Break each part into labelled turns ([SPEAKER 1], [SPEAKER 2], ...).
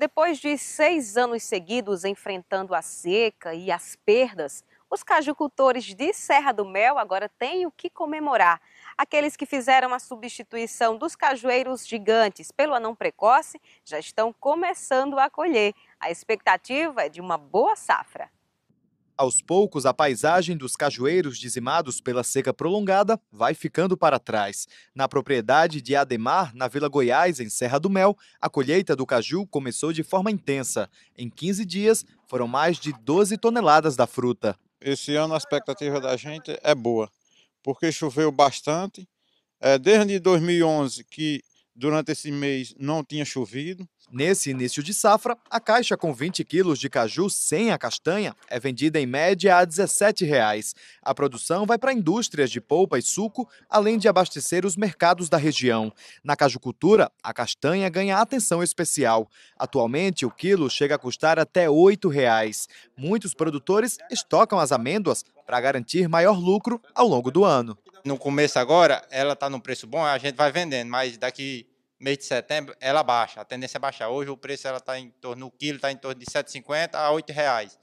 [SPEAKER 1] Depois de seis anos seguidos enfrentando a seca e as perdas, os cajucultores de Serra do Mel agora têm o que comemorar. Aqueles que fizeram a substituição dos cajueiros gigantes pelo anão precoce já estão começando a colher. A expectativa é de uma boa safra.
[SPEAKER 2] Aos poucos, a paisagem dos cajueiros dizimados pela seca prolongada vai ficando para trás. Na propriedade de Ademar, na Vila Goiás, em Serra do Mel, a colheita do caju começou de forma intensa. Em 15 dias, foram mais de 12 toneladas da fruta.
[SPEAKER 3] Esse ano a expectativa da gente é boa, porque choveu bastante. É,
[SPEAKER 2] desde 2011 que Durante esse mês não tinha chovido. Nesse início de safra, a caixa com 20 quilos de caju sem a castanha é vendida em média a R$ 17. A produção vai para indústrias de polpa e suco, além de abastecer os mercados da região. Na cajucultura, a castanha ganha atenção especial. Atualmente, o quilo chega a custar até R$ 8. Muitos produtores estocam as amêndoas para garantir maior lucro ao longo do ano. No começo agora,
[SPEAKER 4] ela está num preço bom, a gente vai vendendo, mas daqui mês de setembro, ela baixa, a tendência é baixar. Hoje o preço ela está em torno, o quilo está em torno de 7,50 a 8 reais.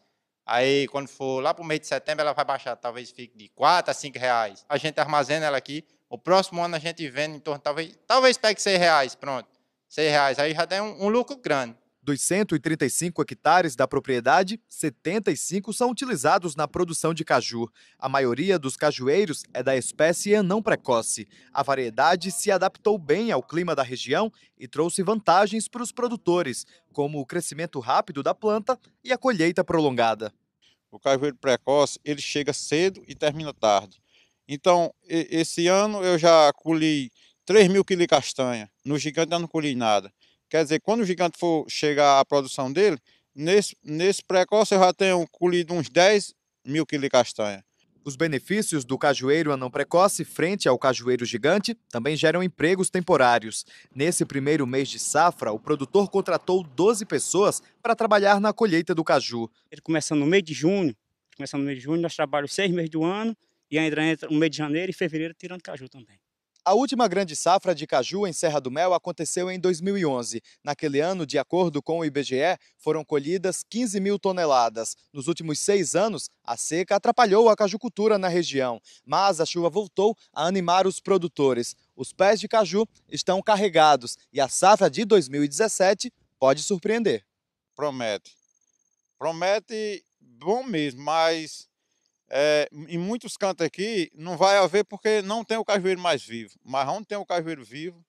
[SPEAKER 4] Aí, quando for lá para o mês de setembro, ela vai baixar, talvez fique de 4 a 5 reais. A gente armazena ela aqui. O próximo ano a gente vende em torno, talvez, talvez pegue 6 reais, pronto. 6 reais. Aí já tem um, um lucro grande.
[SPEAKER 2] Dos 135 hectares da propriedade, 75 são utilizados na produção de caju. A maioria dos cajueiros é da espécie anão precoce. A variedade se adaptou bem ao clima da região e trouxe vantagens para os produtores, como o crescimento rápido da planta e a colheita prolongada. O cajueiro precoce,
[SPEAKER 3] ele chega cedo e termina tarde. Então, esse ano eu já colhi 3 mil quilos de castanha. No gigante eu não colhi nada. Quer dizer, quando o gigante for chegar à produção dele, nesse, nesse precoce eu já tenho colhido uns 10 mil quilos
[SPEAKER 2] de castanha. Os benefícios do cajueiro anão precoce frente ao cajueiro gigante também geram empregos temporários. Nesse primeiro mês de safra, o produtor contratou 12 pessoas para trabalhar na colheita do caju. Ele começa no mês de junho, começa no mês de junho, nós trabalhamos seis meses do ano e ainda entra no mês de janeiro e fevereiro tirando caju também. A última grande safra de caju em Serra do Mel aconteceu em 2011. Naquele ano, de acordo com o IBGE, foram colhidas 15 mil toneladas. Nos últimos seis anos, a seca atrapalhou a cajucultura na região, mas a chuva voltou a animar os produtores. Os pés de caju estão carregados e a safra de 2017 pode surpreender. Promete. Promete bom mesmo, mas
[SPEAKER 3] é, em muitos cantos aqui não vai haver porque não tem o cajueiro mais vivo. Mas onde tem o cajueiro vivo,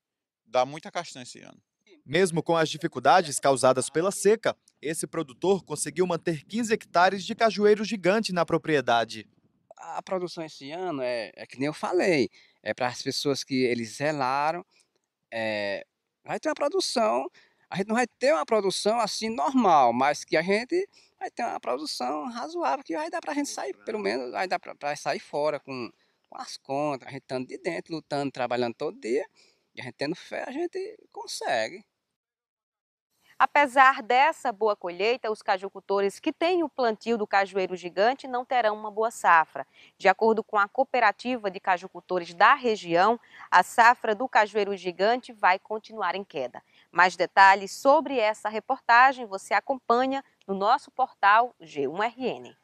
[SPEAKER 3] dá muita castanha esse ano.
[SPEAKER 2] Mesmo com as dificuldades causadas pela seca, esse produtor conseguiu manter 15 hectares de cajueiro gigante na propriedade.
[SPEAKER 5] A produção esse ano é, é que nem eu falei, é para as pessoas que eles zelaram, é, vai ter uma produção a gente não vai ter uma produção assim normal, mas que a gente vai ter uma produção razoável, que vai dar para a gente sair, pelo menos vai dar para sair fora com, com as contas, a gente estando de dentro, lutando, trabalhando todo dia, e a gente tendo fé, a gente consegue.
[SPEAKER 1] Apesar dessa boa colheita, os cajucultores que têm o plantio do cajueiro gigante não terão uma boa safra. De acordo com a cooperativa de cajucultores da região, a safra do cajueiro gigante vai continuar em queda. Mais detalhes sobre essa reportagem você acompanha no nosso portal G1RN.